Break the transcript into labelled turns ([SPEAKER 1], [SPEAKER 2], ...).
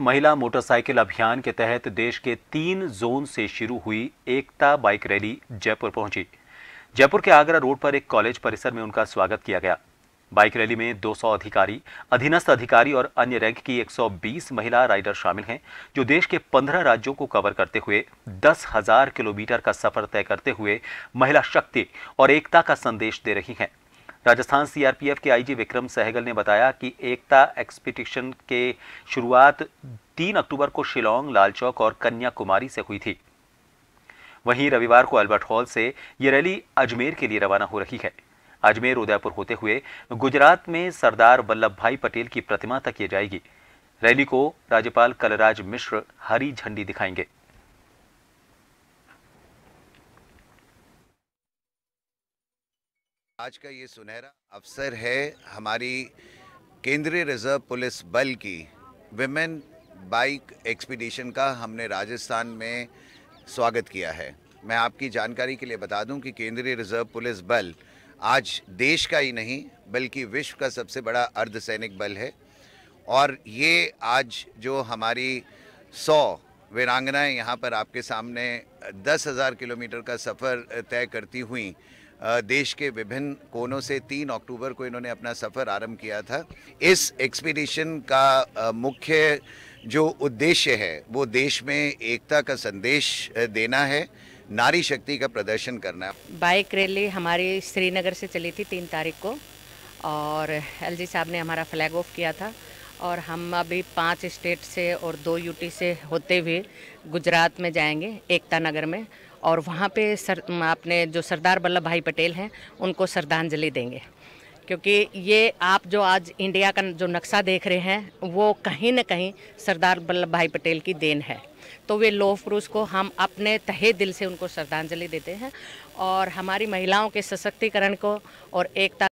[SPEAKER 1] महिला मोटरसाइकिल अभियान के तहत देश के तीन जोन से शुरू हुई एकता बाइक रैली जयपुर पहुंची जयपुर के आगरा रोड पर एक कॉलेज परिसर में उनका स्वागत किया गया बाइक रैली में 200 अधिकारी अधीनस्थ अधिकारी और अन्य रैंक की 120 महिला राइडर शामिल हैं जो देश के 15 राज्यों को कवर करते हुए दस हजार किलोमीटर का सफर तय करते हुए महिला शक्ति और एकता का संदेश दे रही हैं राजस्थान सीआरपीएफ के आईजी विक्रम सहगल ने बताया कि एकता एक्सपीडिशन के शुरुआत 3 अक्टूबर को शिलोंग लालचौक और कन्याकुमारी से हुई थी वहीं रविवार को अल्बर्ट हॉल से ये रैली अजमेर के लिए रवाना हो रही है अजमेर उदयपुर होते हुए गुजरात में सरदार वल्लभ भाई पटेल की प्रतिमा तक ये जाएगी रैली को राज्यपाल कलराज मिश्र हरी झंडी दिखाएंगे
[SPEAKER 2] आज का ये सुनहरा अवसर है हमारी केंद्रीय रिजर्व पुलिस बल की विमेन बाइक एक्सपीडिशन का हमने राजस्थान में स्वागत किया है मैं आपकी जानकारी के लिए बता दूं कि केंद्रीय रिजर्व पुलिस बल आज देश का ही नहीं बल्कि विश्व का सबसे बड़ा अर्धसैनिक बल है और ये आज जो हमारी सौ वीरांगनाएँ यहाँ पर आपके सामने दस हज़ार किलोमीटर का सफ़र तय करती हुई देश के विभिन्न कोनों से तीन अक्टूबर को इन्होंने अपना सफ़र आरंभ किया था इस एक्सपीडिशन का मुख्य जो उद्देश्य है वो देश में एकता का संदेश देना है नारी शक्ति का प्रदर्शन करना
[SPEAKER 3] बाइक रैली हमारी श्रीनगर से चली थी तीन तारीख को और एलजी साहब ने हमारा फ्लैग ऑफ किया था और हम अभी पांच स्टेट से और दो यूटी से होते हुए गुजरात में जाएंगे एकता नगर में और वहाँ पे सर अपने जो सरदार वल्लभ भाई पटेल हैं उनको श्रद्धांजलि देंगे क्योंकि ये आप जो आज इंडिया का जो नक्शा देख रहे हैं वो कहीं ना कहीं सरदार वल्लभ भाई पटेल की देन है तो वे लोह पुरुष को हम अपने तहे दिल से उनको श्रद्धांजलि देते हैं और हमारी महिलाओं के सशक्तिकरण को और एकता